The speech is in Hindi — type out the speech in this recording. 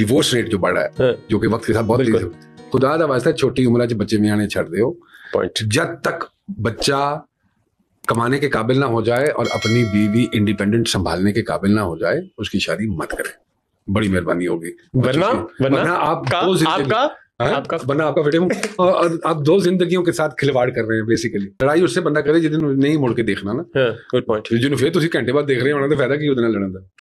डिवोर्स रेट जो बढ़ा है हाँ। जो कि वक्त के साथ बहुत ਤੇਜ਼ ਖੁਦਾ ਦਾ ਵਾਸਤਾ ਛੋਟੀ ਉਮਰਾਂ 'ਚ ਬੱਚੇ ਵਿਆਹਣੇ ਛੱਡ ਦਿਓ ਜਦ ਤੱਕ ਬੱਚा कमाने के काबिल ना हो जाए और अपनी बीवी इंडिपेंडेंट संभालने के काबिल ना हो जाए उसकी शादी मत करें बड़ी मेहरबानी होगी वरना वरना आप का, आपका आपका बना हाँ? आपका बेटे आप दो जिंदगियों के साथ खिलवाड़ कर रहे हैं बेसिकली लड़ाई उससे बंदा करे जिदन नहीं मुड़ के देखना ना गुड पॉइंट जिन फिर घंटे बाद देख रहे ਰਹੇ तो फायदा की ਫਾਇਦਾ ਕੀ